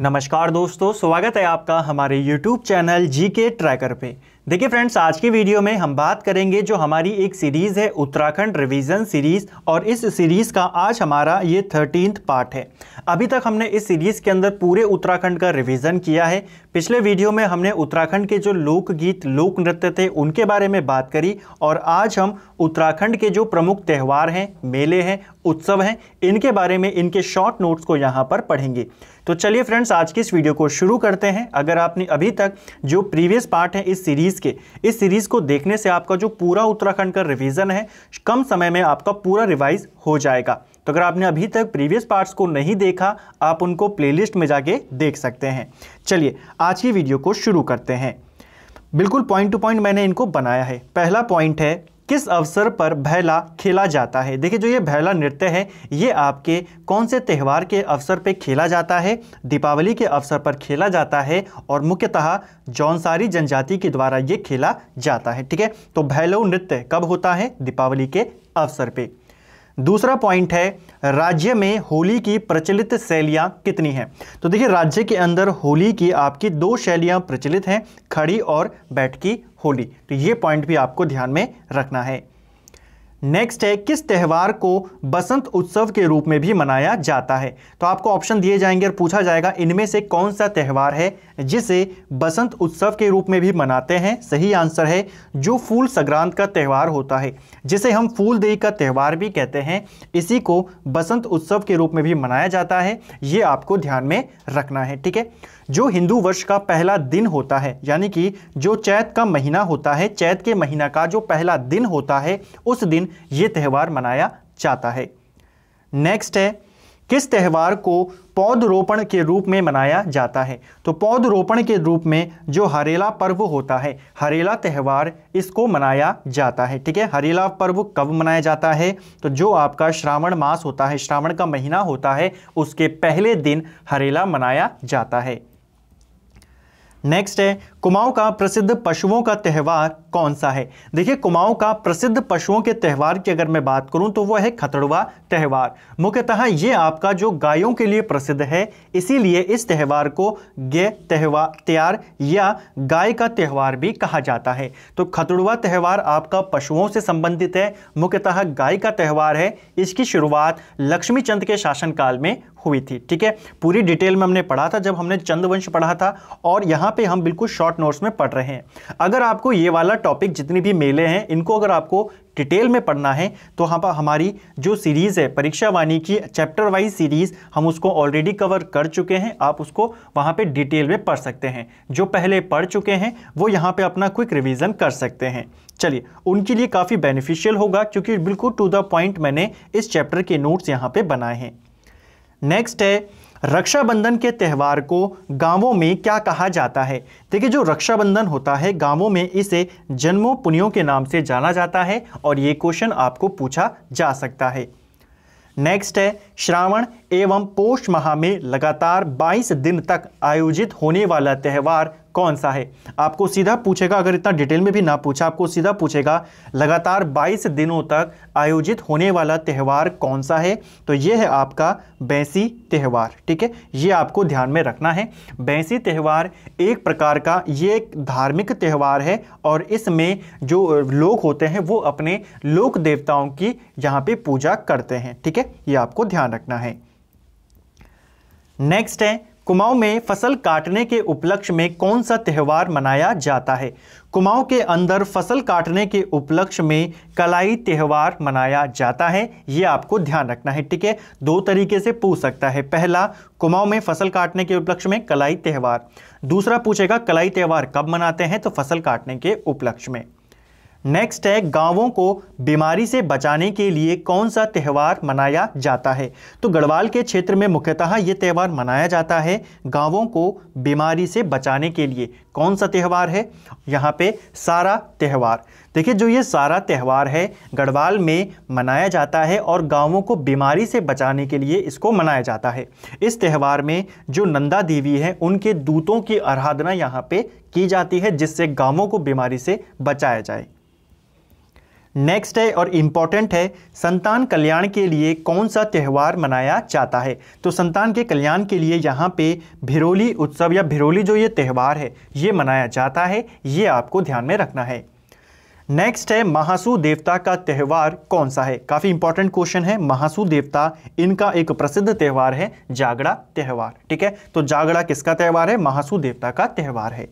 नमस्कार दोस्तों स्वागत है आपका हमारे YouTube चैनल जी के ट्रैकर पे देखिए फ्रेंड्स आज की वीडियो में हम बात करेंगे जो हमारी एक सीरीज़ है उत्तराखंड रिवीजन सीरीज़ और इस सीरीज़ का आज हमारा ये थर्टींथ पार्ट है अभी तक हमने इस सीरीज़ के अंदर पूरे उत्तराखंड का रिवीजन किया है पिछले वीडियो में हमने उत्तराखंड के जो लोकगीत लोक नृत्य थे उनके बारे में बात करी और आज हम उत्तराखंड के जो प्रमुख त्यौहार हैं मेले हैं उत्सव हैं इनके बारे में इनके शॉर्ट नोट्स को यहाँ पर पढ़ेंगे तो चलिए फ्रेंड्स आज की इस वीडियो को शुरू करते हैं अगर आपने अभी तक जो प्रीवियस पार्ट है इस सीरीज़ के इस सीरीज़ को देखने से आपका जो पूरा उत्तराखंड का रिविज़न है कम समय में आपका पूरा रिवाइज हो जाएगा तो अगर आपने अभी तक प्रीवियस पार्ट्स को नहीं देखा आप उनको प्लेलिस्ट में जाके देख सकते हैं चलिए आज की वीडियो को शुरू करते हैं बिल्कुल पॉइंट टू पॉइंट मैंने इनको बनाया है पहला पॉइंट है किस अवसर पर भैला खेला जाता है देखिए जो ये भैला नृत्य है ये आपके कौन से त्यौहार के अवसर पर खेला जाता है दीपावली के अवसर पर खेला जाता है और मुख्यतः जौनसारी जनजाति के द्वारा ये खेला जाता है ठीक है तो भैलो नृत्य कब होता है दीपावली के अवसर पर दूसरा पॉइंट है राज्य में होली की प्रचलित शैलियाँ कितनी हैं तो देखिए राज्य के अंदर होली की आपकी दो शैलियाँ प्रचलित हैं खड़ी और बैठकी होली तो ये पॉइंट भी आपको ध्यान में रखना है नेक्स्ट है किस त्यौहार को बसंत उत्सव के रूप में भी मनाया जाता है तो आपको ऑप्शन दिए जाएंगे और पूछा जाएगा इनमें से कौन सा त्यौहार है जिसे बसंत उत्सव के रूप में भी मनाते हैं सही आंसर है जो फूल संक्रांत का त्यौहार होता है जिसे हम फूल देई का त्यौहार भी कहते हैं इसी को बसंत उत्सव के रूप में भी मनाया जाता है ये आपको ध्यान में रखना है ठीक है जो हिंदू वर्ष का पहला दिन होता है यानी कि जो चैत का महीना होता है चैत के महीना का जो पहला दिन होता है उस दिन ये त्यौहार मनाया जाता है नेक्स्ट है किस त्यौहार को पौधरोपण के रूप में मनाया जाता है तो पौधरोपण के रूप में जो हरेला पर्व होता है हरेला त्यौहार इसको मनाया जाता है ठीक है हरेला पर्व कब मनाया जाता है तो जो आपका श्रावण मास होता है श्रावण का महीना होता है उसके पहले दिन हरेला मनाया जाता है नेक्स्ट है कुमाऊं का प्रसिद्ध पशुओं का त्यौहार कौन सा है देखिए कुमाऊं का प्रसिद्ध पशुओं के त्यौहार की अगर मैं बात करूं तो वह है खतड़वा त्यौहार मुख्यतः ये आपका जो गायों के लिए प्रसिद्ध है इसीलिए इस त्यौहार को गे त्यौहार त्यार या गाय का त्यौहार भी कहा जाता है तो खतड़वा त्यौहार आपका पशुओं से संबंधित है मुख्यतः गाय का त्यौहार है इसकी शुरुआत लक्ष्मीचंद के शासनकाल में हुई थी ठीक है पूरी डिटेल में हमने पढ़ा था जब हमने चंद्रवंश पढ़ा था और यहाँ पे हम बिल्कुल शॉर्ट नोट्स में पढ़ रहे हैं अगर आपको ये वाला टॉपिक जितनी भी मेले हैं इनको अगर आपको डिटेल में पढ़ना है तो हम हमारी जो सीरीज़ है परीक्षा वाणी की चैप्टर वाइज सीरीज़ हम उसको ऑलरेडी कवर कर चुके हैं आप उसको वहाँ पे डिटेल में पढ़ सकते हैं जो पहले पढ़ चुके हैं वो यहाँ पे अपना क्विक रिवीजन कर सकते हैं चलिए उनके लिए काफ़ी बेनिफिशियल होगा क्योंकि बिल्कुल टू द पॉइंट मैंने इस चैप्टर के नोट्स यहाँ पर बनाए हैं नेक्स्ट है रक्षाबंधन के त्यौहार को गांवों में क्या कहा जाता है देखिए जो रक्षाबंधन होता है गांवों में इसे जन्मों पुनियों के नाम से जाना जाता है और ये क्वेश्चन आपको पूछा जा सकता है नेक्स्ट है श्रावण एवं पोष माह में लगातार 22 दिन तक आयोजित होने वाला त्यौहार कौन सा है आपको सीधा पूछेगा अगर इतना डिटेल में भी ना पूछा आपको सीधा पूछेगा लगातार 22 दिनों तक आयोजित होने वाला त्यौहार कौन सा है तो ये है आपका बैंसी त्यौहार ठीक है ये आपको ध्यान में रखना है बैंसी त्यौहार एक प्रकार का ये एक धार्मिक त्यौहार है और इसमें जो लोग होते हैं वो अपने लोक देवताओं की यहाँ पे पूजा करते हैं ठीक है ये आपको ध्यान रखना है नेक्स्ट है कुमाऊं में फसल काटने के उपलक्ष्य में कौन सा त्यौहार मनाया जाता है कुमाऊं के अंदर फसल काटने के उपलक्ष्य में कलाई त्यौहार मनाया जाता है ये आपको ध्यान रखना है ठीक है दो तरीके से पूछ सकता है पहला कुमाऊं में फसल काटने के उपलक्ष्य में कलाई त्यौहार दूसरा पूछेगा कलाई त्यौहार कब मनाते हैं तो फसल काटने के उपलक्ष्य में नेक्स्ट है गांवों को बीमारी से बचाने के लिए कौन सा त्यौहार मनाया जाता है तो गढ़वाल के क्षेत्र में मुख्यतः ये त्यौहार मनाया जाता है गांवों को बीमारी से बचाने के लिए कौन सा त्यौहार है यहाँ पे सारा त्यौहार देखिए जो ये सारा त्यौहार है गढ़वाल में मनाया जाता है और गांवों को बीमारी से बचाने के लिए इसको मनाया जाता है इस त्यौहार में जो नंदा देवी है उनके दूतों की आराधना यहाँ पे की जाती है जिससे गांवों को बीमारी से बचाया जाए नेक्स्ट है और इम्पॉर्टेंट है संतान कल्याण के लिए कौन सा त्यौहार मनाया जाता है तो संतान के कल्याण के लिए यहाँ पे भिरोली उत्सव या भिरोली जो ये त्यौहार है ये मनाया जाता है ये आपको ध्यान में रखना है नेक्स्ट है महासु देवता का त्यौहार कौन सा है काफ़ी इंपॉर्टेंट क्वेश्चन है महासु देवता इनका एक प्रसिद्ध त्यौहार है जागड़ा त्यौहार ठीक है तो जागड़ा किसका त्यौहार है महासु देवता का त्यौहार है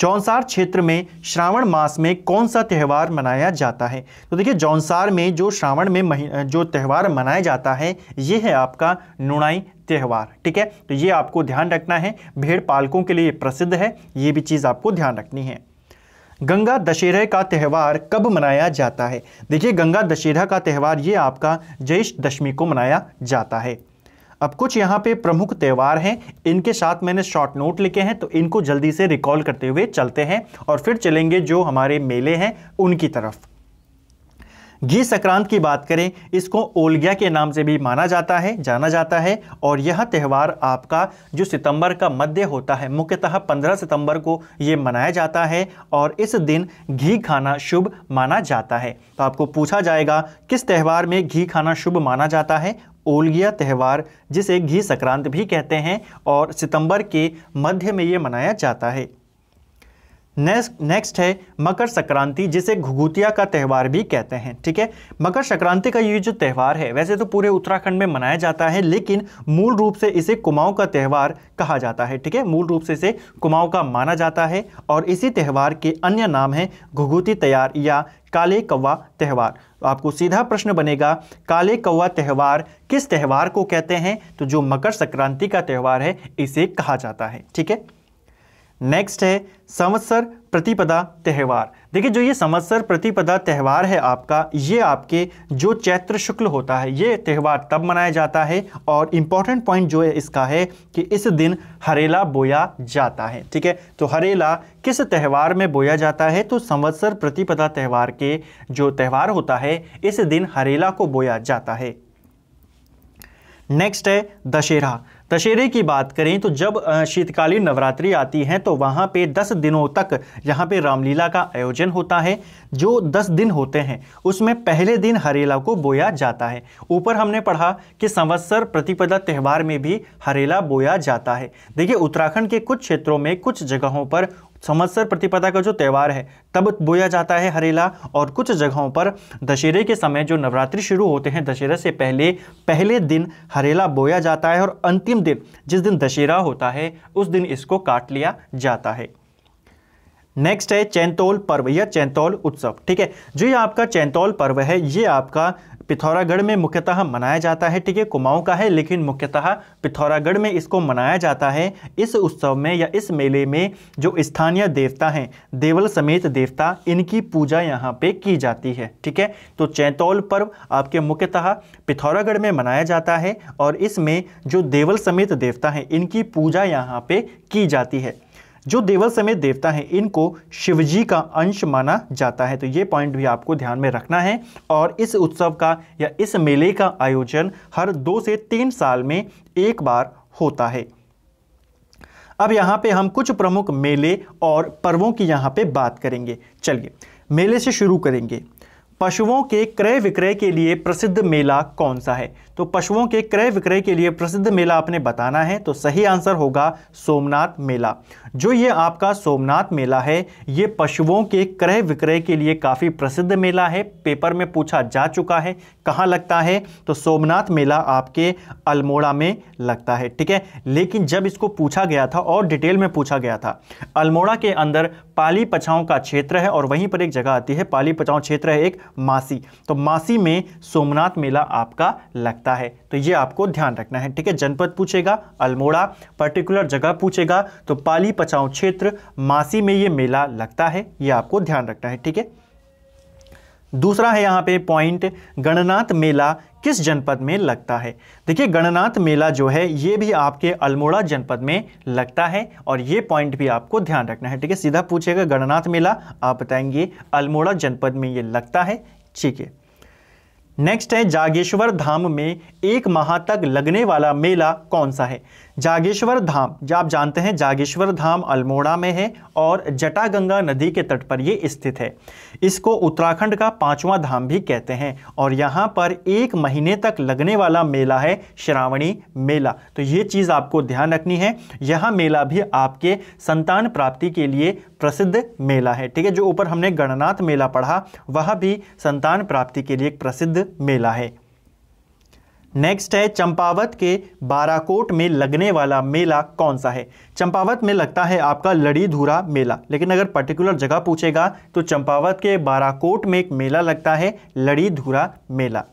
जौनसार क्षेत्र में श्रावण मास में कौन सा त्यौहार मनाया जाता है तो देखिए जौनसार में जो श्रावण में मही जो त्यौहार मनाया जाता है ये है आपका नुणाई त्यौहार ठीक है तो ये आपको ध्यान रखना है भेड़ पालकों के लिए प्रसिद्ध है ये भी चीज़ आपको ध्यान रखनी है गंगा दशहरे का त्यौहार कब मनाया जाता है देखिए गंगा दशहरा का त्यौहार ये आपका ज्येष्ठ दशमी को मनाया जाता है अब कुछ यहाँ पे प्रमुख त्यौहार हैं इनके साथ मैंने शॉर्ट नोट लिखे हैं तो इनको जल्दी से रिकॉल करते हुए चलते हैं और फिर चलेंगे जो हमारे मेले हैं उनकी तरफ घी संक्रांत की बात करें इसको ओलगिया के नाम से भी माना जाता है जाना जाता है और यह त्यौहार आपका जो सितंबर का मध्य होता है मुख्यतः 15 सितंबर को ये मनाया जाता है और इस दिन घी खाना शुभ माना जाता है तो आपको पूछा जाएगा किस त्यौहार में घी खाना शुभ माना जाता है ओलगिया त्यौहार जिसे घी संक्रांत भी कहते हैं और सितंबर के मध्य में ये मनाया जाता है नेक्स्ट नेक्स्ट है मकर संक्रांति जिसे घुगुतिया का त्यौहार भी कहते हैं ठीक है मकर संक्रांति का ये जो त्यौहार है वैसे तो पूरे उत्तराखंड में मनाया जाता है लेकिन मूल रूप से इसे कुमाऊं का त्यौहार कहा जाता है ठीक है मूल रूप से इसे कुमाऊं का माना जाता है और इसी त्यौहार के अन्य नाम है घुगुती तैयार या काले कौवा त्यौहार तो आपको सीधा प्रश्न बनेगा काले कौवा त्यौहार किस त्यौहार को कहते हैं तो जो मकर संक्रांति का त्यौहार है इसे कहा जाता है ठीक है नेक्स्ट है संवत्सर प्रतिपदा त्यौहार देखिए जो ये संवत्सर प्रतिपदा त्यौहार है आपका ये आपके जो चैत्र शुक्ल होता है ये त्यौहार तब मनाया जाता है और इम्पॉर्टेंट पॉइंट जो है इसका है कि इस दिन हरेला बोया जाता है ठीक है तो हरेला किस त्यौहार में बोया जाता है तो संवत्सर प्रतिपदा त्यौहार के जो त्यौहार होता है इस दिन हरेला को बोया जाता है नेक्स्ट है दशहरा दशहरे की बात करें तो जब शीतकालीन नवरात्रि आती है तो वहाँ पे 10 दिनों तक यहाँ पे रामलीला का आयोजन होता है जो 10 दिन होते हैं उसमें पहले दिन हरेला को बोया जाता है ऊपर हमने पढ़ा कि संवत्सर प्रतिपदा त्यौहार में भी हरेला बोया जाता है देखिए उत्तराखंड के कुछ क्षेत्रों में कुछ जगहों पर संवत्सर प्रतिपदा का जो त्यौहार है तब बोया जाता है हरेला और कुछ जगहों पर दशहरे के समय जो नवरात्रि शुरू होते हैं दशहरा से पहले पहले दिन हरेला बोया जाता है और अंतिम दिन जिस दिन दशहरा होता है उस दिन इसको काट लिया जाता है नेक्स्ट है चैंतौल पर्व या चैंतौल उत्सव ठीक है जो ये आपका चैंतौल पर्व है ये आपका पिथौरागढ़ में मुख्यतः मनाया जाता है ठीक है कुमाऊं का है लेकिन मुख्यतः पिथौरागढ़ में इसको मनाया जाता है इस उत्सव में या इस मेले में जो स्थानीय देवता हैं देवल समेत देवता इनकी पूजा यहाँ पे की जाती है ठीक है तो चैतौल पर्व आपके मुख्यतः पिथौरागढ़ में मनाया जाता है और इसमें जो देवल समेत देवता हैं इनकी पूजा यहाँ पर की जाती है जो देवल समेत देवता हैं इनको शिवजी का अंश माना जाता है तो ये पॉइंट भी आपको ध्यान में रखना है और इस उत्सव का या इस मेले का आयोजन हर दो से तीन साल में एक बार होता है अब यहाँ पे हम कुछ प्रमुख मेले और पर्वों की यहाँ पे बात करेंगे चलिए मेले से शुरू करेंगे पशुओं के क्रय विक्रय के लिए प्रसिद्ध मेला कौन सा है तो पशुओं के क्रय विक्रय के लिए प्रसिद्ध मेला आपने बताना है तो सही आंसर होगा सोमनाथ मेला जो ये आपका सोमनाथ मेला है ये पशुओं के क्रय विक्रय के लिए काफ़ी प्रसिद्ध मेला है पेपर में पूछा जा चुका है कहाँ लगता है तो सोमनाथ मेला आपके अल्मोड़ा में लगता है ठीक है लेकिन जब इसको पूछा गया था और डिटेल में पूछा गया था अल्मोड़ा के अंदर पाली पछाओं का क्षेत्र है और वहीं पर एक जगह आती है पाली पछाओं क्षेत्र है एक मासी तो मासी में सोमनाथ मेला आपका लगता सकता है तो ये आपको ध्यान रखना है ठीक है जनपद पूछेगा अल्मोड़ा पर्टिकुलर जगह पूछेगा तो पाली पचाऊ क्षेत्र मासी में ये मेला लगता है ये आपको ध्यान रखना है ठीक है दूसरा है यहाँ पे पॉइंट गणनाथ मेला किस जनपद में लगता है देखिए गणनाथ मेला जो है ये भी आपके अल्मोड़ा जनपद में लगता है और ये पॉइंट भी आपको ध्यान रखना है ठीक है सीधा पूछेगा गणनाथ मेला आप बताएंगे अल्मोड़ा जनपद में ये लगता है ठीक है नेक्स्ट है जागेश्वर धाम में एक माह तक लगने वाला मेला कौन सा है जागेश्वर धाम जो आप जानते हैं जागेश्वर धाम अल्मोड़ा में है और जटागंगा नदी के तट पर ये स्थित है इसको उत्तराखंड का पांचवा धाम भी कहते हैं और यहाँ पर एक महीने तक लगने वाला मेला है श्रावणी मेला तो ये चीज़ आपको ध्यान रखनी है यह मेला भी आपके संतान प्राप्ति के लिए प्रसिद्ध मेला है ठीक है जो ऊपर हमने गणनाथ मेला पढ़ा वह भी संतान प्राप्ति के लिए एक प्रसिद्ध मेला है नेक्स्ट है चंपावत के बाराकोट में लगने वाला मेला कौन सा है चंपावत में लगता है आपका लड़ी धूरा मेला लेकिन अगर पर्टिकुलर जगह पूछेगा तो चंपावत के बाराकोट में एक मेला लगता है लड़ी धूरा मेला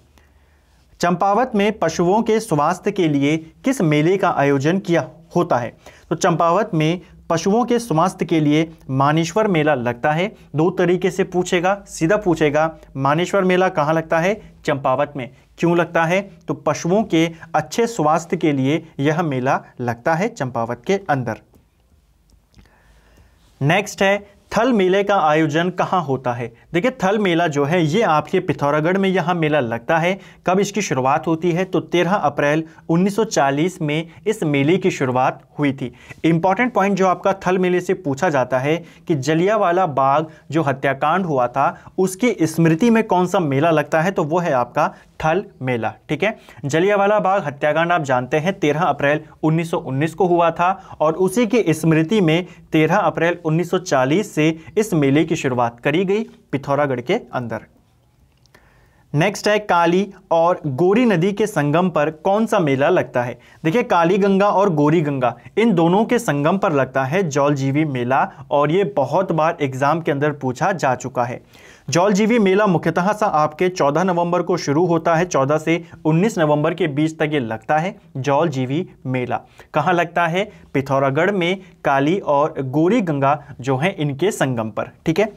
चंपावत में पशुओं के स्वास्थ्य के लिए किस मेले का आयोजन किया होता है तो चंपावत में पशुओं के स्वास्थ्य के लिए मानेश्वर मेला लगता है दो तरीके से पूछेगा सीधा पूछेगा मानेश्वर मेला कहाँ लगता है चंपावत में क्यों लगता है तो पशुओं के अच्छे स्वास्थ्य के लिए यह मेला लगता है चंपावत के अंदर नेक्स्ट है थल मेले का आयोजन कहाँ होता है देखिए थल मेला जो है ये आपके पिथौरागढ़ में यहाँ मेला लगता है कब इसकी शुरुआत होती है तो 13 अप्रैल 1940 में इस मेले की शुरुआत हुई थी इम्पॉर्टेंट पॉइंट जो आपका थल मेले से पूछा जाता है कि जलियावाला बाग जो हत्याकांड हुआ था उसकी स्मृति में कौन सा मेला लगता है तो वो है आपका थल मेला ठीक है जलियावाला बाग हत्याकांड आप जानते हैं तेरह अप्रैल उन्नीस को हुआ था और उसी की स्मृति में तेरह अप्रैल उन्नीस से इस मेले की शुरुआत करी गई पिथौरागढ़ के अंदर नेक्स्ट है काली और गोरी नदी के संगम पर कौन सा मेला लगता है देखिए काली गंगा और गोरी गंगा इन दोनों के संगम पर लगता है जौलजीवी मेला और ये बहुत बार एग्जाम के अंदर पूछा जा चुका है जौलजीवी मेला मुख्यतः सा आपके 14 नवंबर को शुरू होता है 14 से 19 नवंबर के बीच तक ये लगता है जौलजीवी मेला कहाँ लगता है पिथौरागढ़ में काली और गोरी गंगा जो है इनके संगम पर ठीक है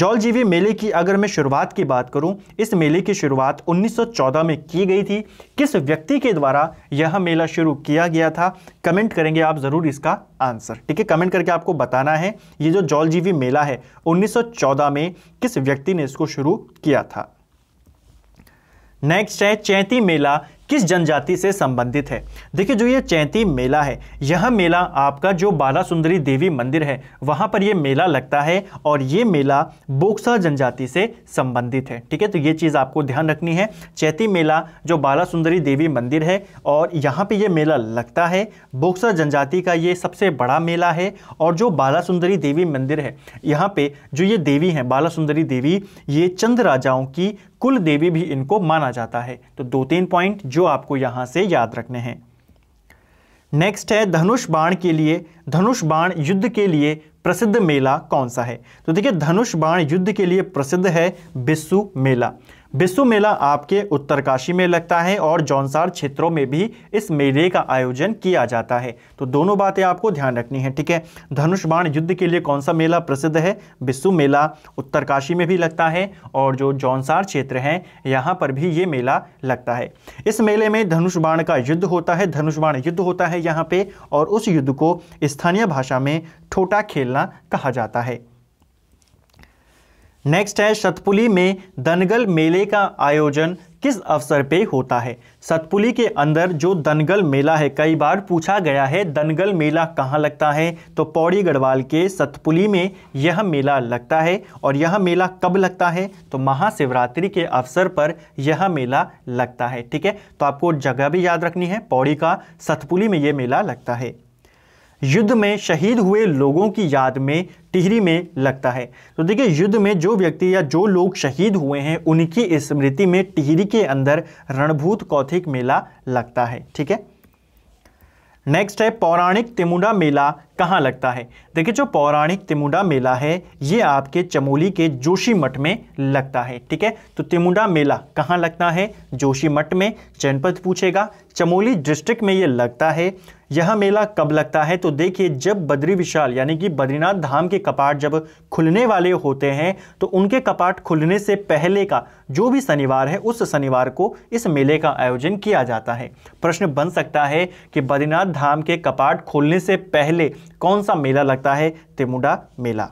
जौलजीवी मेले की अगर मैं शुरुआत की बात करूं इस मेले की शुरुआत 1914 में की गई थी किस व्यक्ति के द्वारा यह मेला शुरू किया गया था कमेंट करेंगे आप ज़रूर इसका आंसर ठीक है कमेंट करके आपको बताना है ये जो जौलजीवी मेला है 1914 में किस व्यक्ति ने इसको शुरू किया था नेक्स्ट है चैती मेला किस जनजाति से संबंधित है देखिए जो ये चैती मेला है यह मेला आपका जो बाला सुंदरी देवी मंदिर है वहाँ पर यह मेला लगता है और ये मेला बोक्सा जनजाति से संबंधित है ठीक है तो ये चीज़ आपको ध्यान रखनी है चैती मेला जो बाला सुंदरी देवी मंदिर है और यहाँ पे ये मेला लगता है बोक्सा जनजाति का ये सबसे बड़ा मेला है और जो बाला सुंदरी देवी मंदिर है यहाँ पे जो ये देवी हैं बाला सुंदरी देवी ये चंद राजाओं की कुल देवी भी इनको माना जाता है तो दो तीन पॉइंट जो आपको यहां से याद रखने हैं नेक्स्ट है धनुष बाण के लिए धनुष बाण युद्ध के लिए प्रसिद्ध मेला कौन सा है तो देखिए धनुष बाण युद्ध के लिए प्रसिद्ध है बिस्सू मेला विश्व मेला आपके उत्तरकाशी में लगता है और जौनसार क्षेत्रों में भी इस मेले का आयोजन किया जाता है तो दोनों बातें आपको ध्यान रखनी है ठीक है धनुष बाण युद्ध के लिए कौन सा मेला प्रसिद्ध है विश्व मेला उत्तरकाशी में भी लगता है और जो जौनसार क्षेत्र हैं यहाँ पर भी ये मेला लगता है इस मेले में धनुष बाण का युद्ध होता है धनुष बाण युद्ध होता है यहाँ पे और उस युद्ध को स्थानीय भाषा में ठोटा खेलना कहा जाता है नेक्स्ट है सतपुली में दनगल मेले का आयोजन किस अवसर पे होता है सतपुली के अंदर जो दनगल मेला है कई बार पूछा गया है दनगल मेला कहाँ लगता है तो पौड़ी गढ़वाल के सतपुली में यह मेला लगता है और यह मेला कब लगता है तो महाशिवरात्रि के अवसर पर यह मेला लगता है ठीक है तो आपको जगह भी याद रखनी है पौड़ी का सतपुली में यह मेला लगता है युद्ध में शहीद हुए लोगों की याद में टिहरी में लगता है तो देखिए युद्ध में जो व्यक्ति या जो लोग शहीद हुए हैं उनकी स्मृति में टिहरी के अंदर रणभूत कौथिक मेला लगता है ठीक है नेक्स्ट है पौराणिक तिमुंडा मेला कहाँ लगता है देखिए जो पौराणिक तिमुंडा मेला है ये आपके चमोली के जोशी मठ में लगता है ठीक है तो तिमुंडा मेला कहाँ लगता है जोशी मठ में जनपद पूछेगा चमोली डिस्ट्रिक्ट में ये लगता है यह मेला कब लगता है तो देखिए जब बद्री विशाल यानी कि बद्रीनाथ धाम के कपाट जब खुलने वाले होते हैं तो उनके कपाट खुलने से पहले का जो भी शनिवार है उस शनिवार को इस मेले का आयोजन किया जाता है प्रश्न बन सकता है कि बद्रीनाथ धाम के कपाट खोलने से पहले कौन सा मेला लगता लगता है तिमुडा मेला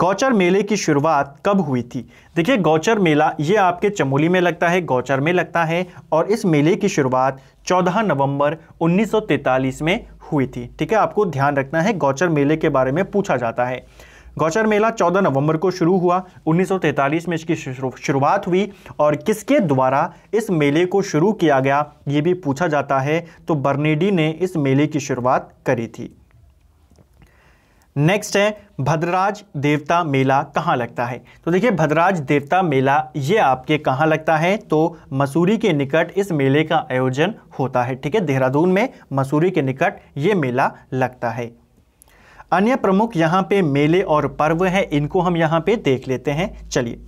गौचर मेले की शुरुआत कब हुई थी देखिए गौचर मेला ये आपके चमोली में लगता है गौचर में लगता है और इस मेले की शुरुआत 14 नवंबर 1943 में हुई थी ठीक है आपको ध्यान रखना है गौचर मेले के बारे में पूछा जाता है गौचर मेला 14 नवंबर को शुरू हुआ 1943 में इसकी शुरुआत हुई और किसके द्वारा इस मेले को शुरू किया गया ये भी पूछा जाता है तो बर्नेडी ने इस मेले की शुरुआत करी थी नेक्स्ट है भद्राज देवता मेला कहाँ लगता है तो देखिए भद्राज देवता मेला ये आपके कहाँ लगता है तो मसूरी के निकट इस मेले का आयोजन होता है ठीक है देहरादून में मसूरी के निकट ये मेला लगता है अन्य प्रमुख यहाँ पे मेले और पर्व हैं इनको हम यहाँ पे देख लेते हैं चलिए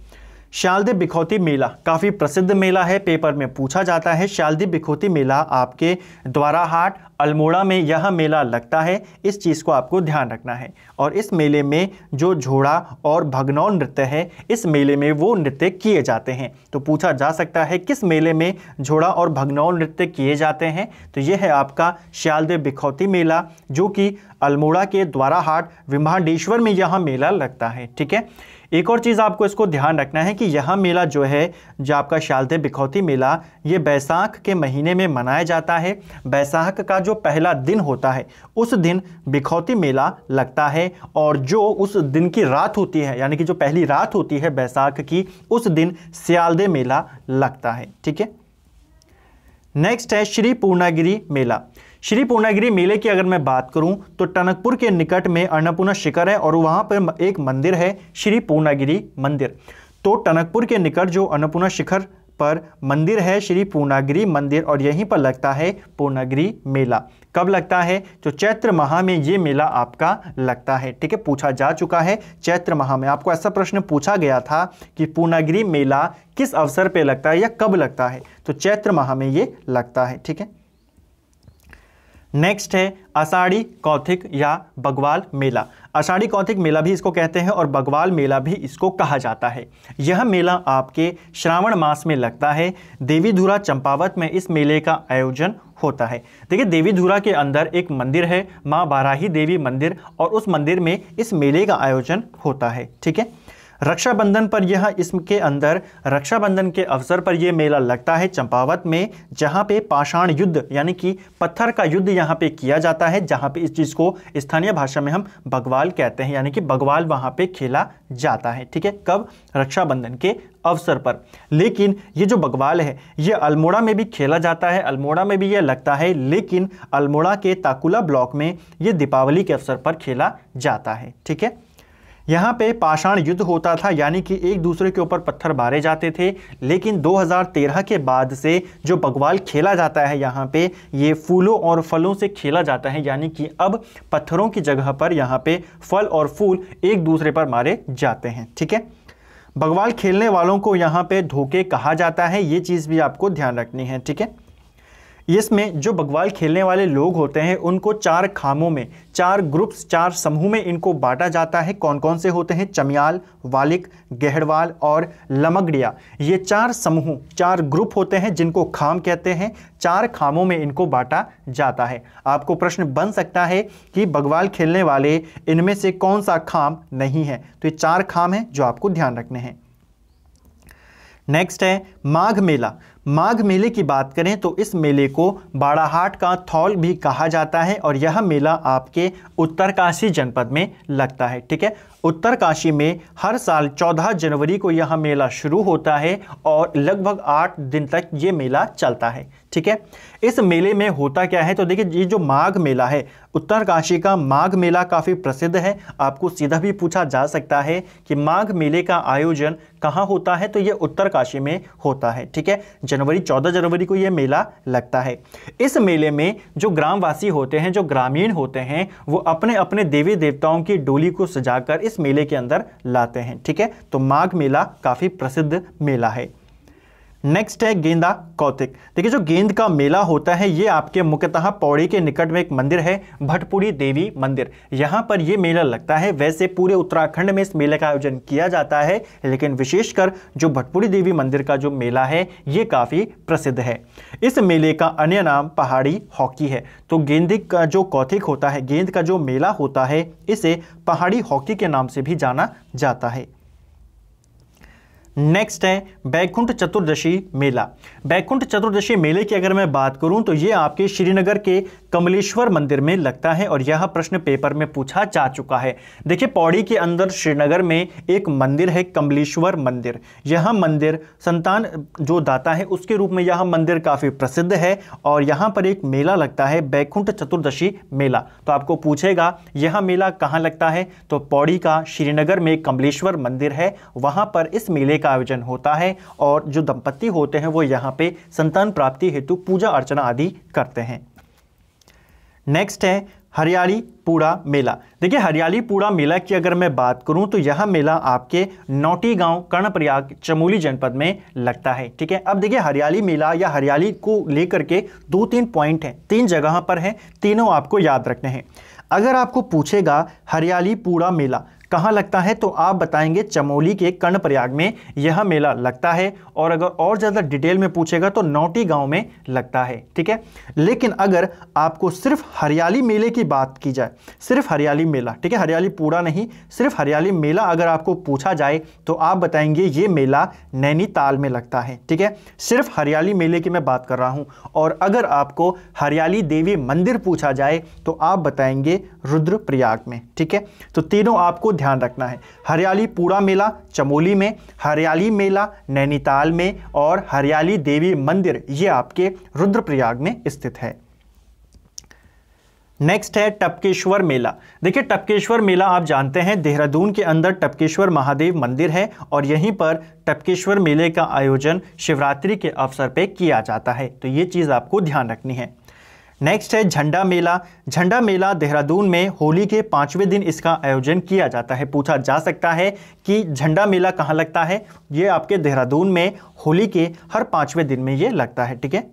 शालदीप बिखौती मेला काफ़ी प्रसिद्ध मेला है पेपर में पूछा जाता है शालदीप बिखौती मेला आपके द्वारा हाट अल्मोड़ा में यह मेला लगता है इस चीज़ को आपको ध्यान रखना है और इस मेले में जो झोड़ा और भगनौ नृत्य है इस मेले में वो नृत्य किए जाते हैं तो पूछा जा सकता है किस मेले में झोड़ा और भगनौ नृत्य किए जाते हैं तो यह है आपका शालदेव बिखौती मेला जो कि अल्मोड़ा के द्वारा हाट में यह मेला लगता है ठीक है एक और चीज़ आपको इसको ध्यान रखना है कि यह मेला जो है जो आपका शालते बिखौती मेला ये बैसाख के महीने में मनाया जाता है बैसाख का जो पहला दिन होता है उस दिन बिखौती मेला लगता है और जो उस दिन की रात होती है यानी कि जो पहली रात होती है बैसाख की उस दिन सियालदे मेला लगता है ठीक है नेक्स्ट है श्री पूर्णागिरी मेला श्री पूर्णागिरी मेले की अगर मैं बात करूं तो टनकपुर के निकट में अन्नपूर्णा शिखर है और वहां पर एक मंदिर है श्री पूर्णागिरी मंदिर तो टनकपुर के निकट जो अन्नपूर्णा शिखर पर मंदिर है श्री पूर्णागिरी मंदिर और यहीं पर लगता है पूर्णागिरी मेला कब लगता है तो चैत्र माह में ये मेला आपका लगता है ठीक है पूछा जा चुका है चैत्र माह में आपको ऐसा प्रश्न पूछा गया था कि पूर्णागिरी मेला किस अवसर पे लगता है या कब लगता है तो चैत्र माह में ये लगता है ठीक है नेक्स्ट है अषाढ़ी कौथिक या बगवाल मेला अषाढ़ी कौथिक मेला भी इसको कहते हैं और बगवाल मेला भी इसको कहा जाता है यह मेला आपके श्रावण मास में लगता है देवीधुरा चंपावत में इस मेले का आयोजन होता है देखिए देवीधुरा के अंदर एक मंदिर है माँ बाराही देवी मंदिर और उस मंदिर में इस मेले का आयोजन होता है ठीक है रक्षाबंधन पर यह इसके अंदर रक्षाबंधन के अवसर पर यह मेला लगता है चंपावत में जहाँ पे पाषाण युद्ध यानी कि पत्थर का युद्ध यहाँ पे किया जाता है जहाँ पे इस चीज़ को स्थानीय भाषा में हम बगवाल कहते हैं यानी कि बगवाल वहाँ पे खेला जाता है ठीक है कब रक्षाबंधन के अवसर पर लेकिन ये जो बगवाल है ये अल्मोड़ा में भी खेला जाता है अल्मोड़ा में भी ये लगता है लेकिन अल्मोड़ा के ताकुला ब्लॉक में ये दीपावली के अवसर पर खेला जाता है ठीक है यहाँ पे पाषाण युद्ध होता था यानी कि एक दूसरे के ऊपर पत्थर मारे जाते थे लेकिन 2013 के बाद से जो बगवाल खेला जाता है यहाँ पे ये फूलों और फलों से खेला जाता है यानी कि अब पत्थरों की जगह पर यहाँ पे फल और फूल एक दूसरे पर मारे जाते हैं ठीक है बगवाल खेलने वालों को यहाँ पे धोखे कहा जाता है ये चीज़ भी आपको ध्यान रखनी है ठीक है इसमें जो बगवाल खेलने वाले लोग होते हैं उनको चार खामों में चार ग्रुप्स चार समूह में इनको बांटा जाता है कौन कौन से होते हैं चमियाल वालिक गहड़वाल और लमगड़िया ये चार समूह चार ग्रुप होते हैं जिनको खाम कहते हैं चार खामों में इनको बांटा जाता है आपको प्रश्न बन सकता है कि बगवाल खेलने वाले इनमें से कौन सा खाम नहीं है तो ये चार खाम हैं जो आपको ध्यान रखने हैं नेक्स्ट है माघ मेला माघ मेले की बात करें तो इस मेले को बाड़ाहाट का थौल भी कहा जाता है और यह मेला आपके उत्तरकाशी जनपद में लगता है ठीक है उत्तरकाशी में हर साल 14 जनवरी को यह मेला शुरू होता है और लगभग आठ दिन तक ये मेला चलता है ठीक है इस मेले में होता क्या है तो देखिए ये जो माघ मेला है उत्तरकाशी का माघ मेला काफ़ी प्रसिद्ध है आपको सीधा भी पूछा जा सकता है कि माघ मेले का आयोजन कहाँ होता है तो ये उत्तरकाशी में होता है ठीक है जनवरी 14 जनवरी को ये मेला लगता है इस मेले में जो ग्रामवासी होते हैं जो ग्रामीण होते हैं वो अपने अपने देवी देवताओं की डोली को सजा इस मेले के अंदर लाते हैं ठीक है तो माघ मेला काफ़ी प्रसिद्ध मेला है नेक्स्ट है गेंदा कौतिक देखिए जो गेंद का मेला होता है ये आपके मुख्यतः पौड़ी के निकट में एक मंदिर है भटपुरी देवी मंदिर यहाँ पर ये मेला लगता है वैसे पूरे उत्तराखंड में इस मेले का आयोजन किया जाता है लेकिन विशेषकर जो भटपुरी देवी मंदिर का जो मेला है ये काफ़ी प्रसिद्ध है इस मेले का अन्य नाम पहाड़ी हॉकी है तो गेंद का जो कौथिक होता है गेंद का जो मेला होता है इसे पहाड़ी हॉकी के नाम से भी जाना जाता है नेक्स्ट है बैकुंठ चतुर्दशी मेला बैकुंठ चतुर्दशी मेले की अगर मैं बात करूं तो ये आपके श्रीनगर के कमलेश्वर मंदिर में लगता है और यह प्रश्न पेपर में पूछा जा चुका है देखिए पौड़ी के अंदर श्रीनगर में एक मंदिर है कमलेश्वर मंदिर यह मंदिर संतान जो दाता है उसके रूप में यह मंदिर काफ़ी प्रसिद्ध है और यहाँ पर एक मेला लगता है बैकुंठ चतुर्दशी मेला तो आपको पूछेगा यह मेला कहाँ लगता है तो पौड़ी का श्रीनगर में कमलेश्वर मंदिर है वहाँ पर इस मेले का आयोजन होता है और जो दंपत्ति होते हैं वो यहाँ पे संतान प्राप्ति हेतु पूजा अर्चना आदि करते हैं नेक्स्ट है हरियाली पूड़ा मेला देखिए हरियाली पूड़ा मेला की अगर मैं बात करूं तो यह मेला आपके नौटी गांव कर्णप्रयाग चमोली जनपद में लगता है ठीक है अब देखिए हरियाली मेला या हरियाली को लेकर के दो तीन पॉइंट हैं तीन जगह पर हैं तीनों आपको याद रखने हैं अगर आपको पूछेगा हरियाली पूड़ा मेला कहाँ लगता है तो आप बताएंगे चमोली के कर्णप्रयाग में यह मेला लगता है और अगर और ज़्यादा डिटेल में पूछेगा तो नौटी गांव में लगता है ठीक है लेकिन अगर आपको सिर्फ हरियाली मेले की बात की जाए सिर्फ हरियाली मेला ठीक है हरियाली पूरा नहीं सिर्फ हरियाली मेला अगर आपको पूछा जाए तो आप बताएंगे ये मेला नैनीताल में लगता है ठीक है सिर्फ हरियाली मेले की मैं बात कर रहा हूँ और अगर आपको हरियाली देवी मंदिर पूछा जाए तो आप बताएंगे रुद्रप्रयाग में ठीक है तो तीनों आपको ध्यान रखना है हरियाली पूरा मेला चमोली में हरियाली मेला नैनीताल में और हरियाली देवी मंदिर ये आपके रुद्रप्रयाग में स्थित है नेक्स्ट है टपकेश्वर मेला देखिए टपकेश्वर मेला आप जानते हैं देहरादून के अंदर टपकेश्वर महादेव मंदिर है और यहीं पर टपकेश्वर मेले का आयोजन शिवरात्रि के अवसर पर किया जाता है तो ये चीज़ आपको ध्यान रखनी है नेक्स्ट है झंडा मेला झंडा मेला देहरादून में होली के पांचवें दिन इसका आयोजन किया जाता है पूछा जा सकता है कि झंडा मेला कहाँ लगता है ये आपके देहरादून में होली के हर पांचवें दिन में ये लगता है ठीक है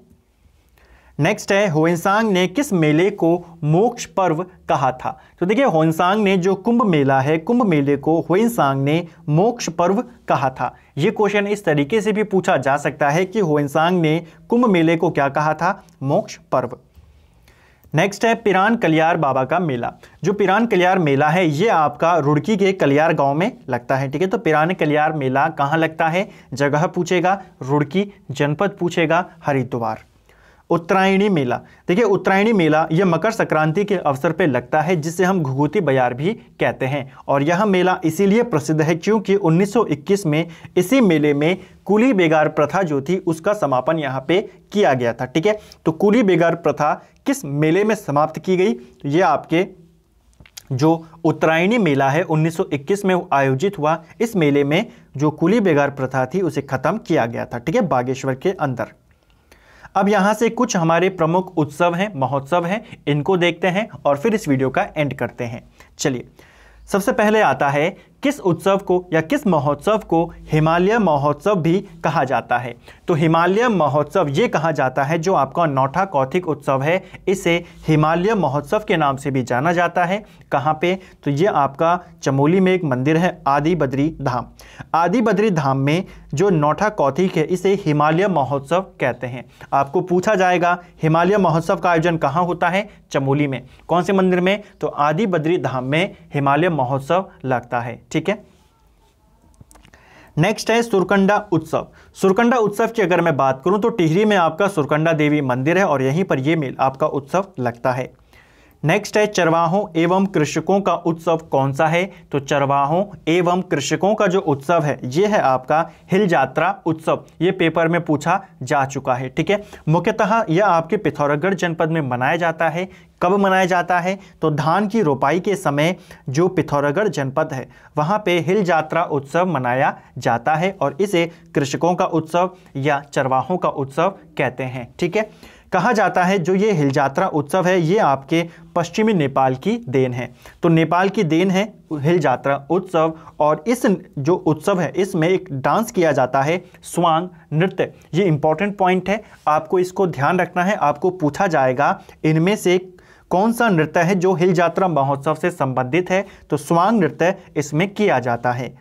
नेक्स्ट है होनसांग ने किस मेले को मोक्ष पर्व कहा था तो देखिए होनसांग ने जो कुंभ मेला है कुंभ मेले को होनसांग ने मोक्ष पर्व कहा था ये क्वेश्चन इस तरीके से भी पूछा जा सकता है कि होनसांग ने कुंभ मेले को क्या कहा था मोक्ष पर्व नेक्स्ट है पिरान कलियार बाबा का मेला जो पिरान कलियार मेला है ये आपका रुड़की के कलियार गांव में लगता है ठीक है तो पिरान कलियार मेला कहाँ लगता है जगह पूछेगा रुड़की जनपद पूछेगा हरिद्वार उत्तरायणी मेला देखिए उत्तरायणी मेला यह मकर संक्रांति के अवसर पर लगता है जिसे हम घुघुती बाजार भी कहते हैं और यह मेला इसीलिए प्रसिद्ध है क्योंकि 1921 में इसी मेले में कुली बेगार प्रथा जो थी उसका समापन यहाँ पे किया गया था ठीक है तो कुली बेगार प्रथा किस मेले में समाप्त की गई तो ये आपके जो उत्तरायणी मेला है 1921 में आयोजित हुआ इस मेले में जो कुली बेगार प्रथा थी उसे खत्म किया गया था ठीक है बागेश्वर के अंदर अब यहाँ से कुछ हमारे प्रमुख उत्सव हैं महोत्सव हैं इनको देखते हैं और फिर इस वीडियो का एंड करते हैं चलिए सबसे पहले आता है किस उत्सव को या किस महोत्सव को हिमालय महोत्सव भी कहा जाता है तो हिमालय महोत्सव ये कहा जाता है जो आपका नौठा कौथिक उत्सव है इसे हिमालय महोत्सव के नाम से भी जाना जाता है कहाँ पे तो ये आपका चमोली में एक मंदिर है आदि बद्री धाम आदि बद्री धाम में जो नौठा कौथिक है इसे हिमालय महोत्सव कहते हैं आपको पूछा जाएगा हिमालय महोत्सव का आयोजन कहाँ होता है चमोली में कौन से मंदिर में तो आदि बद्री धाम में हिमालय महोत्सव लगता है ठीक है नेक्स्ट है सुरकंडा उत्सव सुरकंडा उत्सव की अगर मैं बात करूं तो टिहरी में आपका सुरकंडा देवी मंदिर है और यहीं पर यह मेल आपका उत्सव लगता है नेक्स्ट है चरवाहों एवं कृषकों का उत्सव कौन सा है तो चरवाहों एवं कृषकों का जो उत्सव है ये है आपका हिल यात्रा उत्सव ये पेपर में पूछा जा चुका है ठीक है मुख्यतः यह आपके पिथौरागढ़ जनपद में मनाया जाता है कब मनाया जाता है तो धान की रोपाई के समय जो पिथौरागढ़ जनपद है वहाँ पे हिल यात्रा उत्सव मनाया जाता है और इसे कृषकों का उत्सव या चरवाहों का उत्सव कहते हैं ठीक है कहा जाता है जो ये हिल जात्रा उत्सव है ये आपके पश्चिमी नेपाल की देन है तो नेपाल की देन है हिल जात्रा उत्सव और इस जो उत्सव है इसमें एक डांस किया जाता है स्वांग नृत्य ये इंपॉर्टेंट पॉइंट है आपको इसको ध्यान रखना है आपको पूछा जाएगा इनमें से कौन सा नृत्य है जो हिल जात्रा महोत्सव से संबंधित है तो स्वांग नृत्य इसमें किया जाता है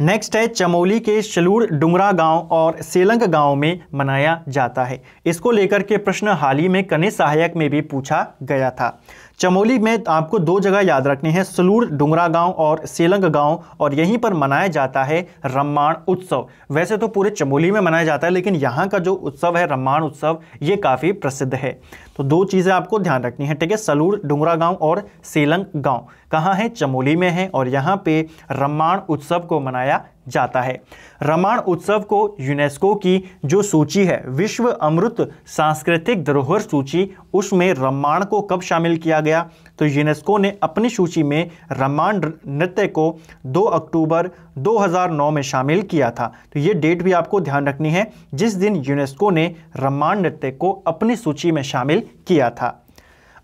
नेक्स्ट है चमोली के शलूर डुमरा गांव और सेलंग गांव में मनाया जाता है इसको लेकर के प्रश्न हाल ही में कने सहायक में भी पूछा गया था चमोली में आपको दो जगह याद रखनी है सलूर डुंगरा गांव और सेलंग गांव और यहीं पर मनाया जाता है रम्माण उत्सव वैसे तो पूरे चमोली में मनाया जाता है लेकिन यहाँ का जो उत्सव है रम्माण उत्सव ये काफ़ी प्रसिद्ध है तो दो चीज़ें आपको ध्यान रखनी है ठीक है सलूर डुंगरा गांव और सेलंग गांव कहाँ है चमोली में है और यहाँ पे रम्माण उत्सव को मनाया जाता है रामायण उत्सव को यूनेस्को की जो सूची है विश्व अमृत सांस्कृतिक धरोहर सूची उसमें रामायण को कब शामिल किया गया तो यूनेस्को ने अपनी सूची में रामायण नृत्य को 2 अक्टूबर 2009 में शामिल किया था तो ये डेट भी आपको ध्यान रखनी है जिस दिन यूनेस्को ने रामायण नृत्य को अपनी सूची में शामिल किया था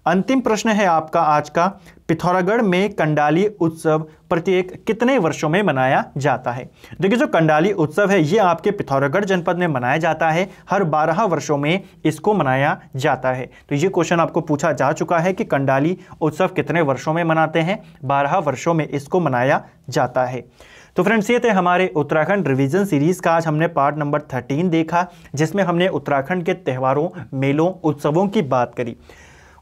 अंतिम प्रश्न है आपका आज का पिथौरागढ़ में कंडाली उत्सव प्रत्येक कितने वर्षों में मनाया जाता है देखिए जो कंडाली उत्सव है ये आपके पिथौरागढ़ जनपद में मनाया जाता है हर बारह वर्षों में इसको मनाया जाता है तो ये क्वेश्चन आपको पूछा जा चुका है कि कंडाली उत्सव कितने वर्षों में मनाते हैं बारह वर्षों में इसको मनाया जाता है तो फ्रेंड्स ये थे हमारे उत्तराखंड रिवीजन सीरीज़ का आज हमने पार्ट नंबर थर्टीन देखा जिसमें हमने उत्तराखंड के त्यौहारों मेलों उत्सवों की बात करी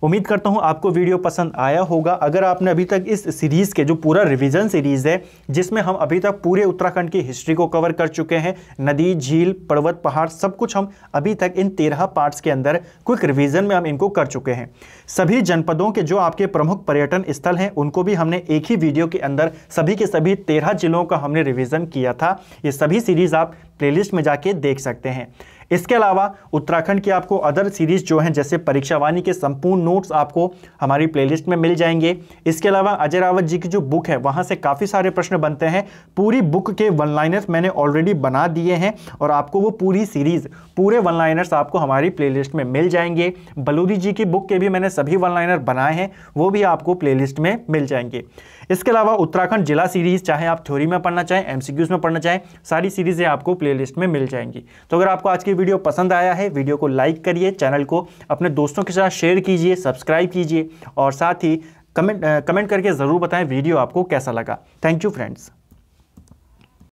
उम्मीद करता हूँ आपको वीडियो पसंद आया होगा अगर आपने अभी तक इस सीरीज़ के जो पूरा रिविज़न सीरीज़ है जिसमें हम अभी तक पूरे उत्तराखंड की हिस्ट्री को कवर कर चुके हैं नदी झील पर्वत पहाड़ सब कुछ हम अभी तक इन तेरह पार्ट्स के अंदर क्विक रिविज़न में हम इनको कर चुके हैं सभी जनपदों के जो आपके प्रमुख पर्यटन स्थल हैं उनको भी हमने एक ही वीडियो के अंदर सभी के सभी तेरह जिलों का हमने रिविज़न किया था ये सभी सीरीज़ आप प्लेलिस्ट में जाके देख सकते हैं इसके अलावा उत्तराखंड की आपको अदर सीरीज़ जो हैं जैसे परीक्षा वाणी के संपूर्ण नोट्स आपको हमारी प्लेलिस्ट में मिल जाएंगे इसके अलावा अजय रावत जी की जो बुक है वहाँ से काफ़ी सारे प्रश्न बनते हैं पूरी बुक के वन लाइनर्स मैंने ऑलरेडी बना दिए हैं और आपको वो पूरी सीरीज़ पूरे वन लाइनर्स आपको हमारी प्ले में मिल जाएंगे बलूदी जी की बुक के भी मैंने सभी वन लाइनर बनाए हैं वो भी आपको प्लेलिस्ट में मिल जाएंगे इसके अलावा उत्तराखंड जिला सीरीज़ चाहे आप थ्योरी में पढ़ना चाहें एमसीक्यूज़ में पढ़ना चाहें सारी सीरीज़ें आपको प्लेलिस्ट में मिल जाएंगी तो अगर आपको आज की वीडियो पसंद आया है वीडियो को लाइक करिए चैनल को अपने दोस्तों के साथ शेयर कीजिए सब्सक्राइब कीजिए और साथ ही कमेंट कमेंट करके ज़रूर बताएं वीडियो आपको कैसा लगा थैंक यू फ्रेंड्स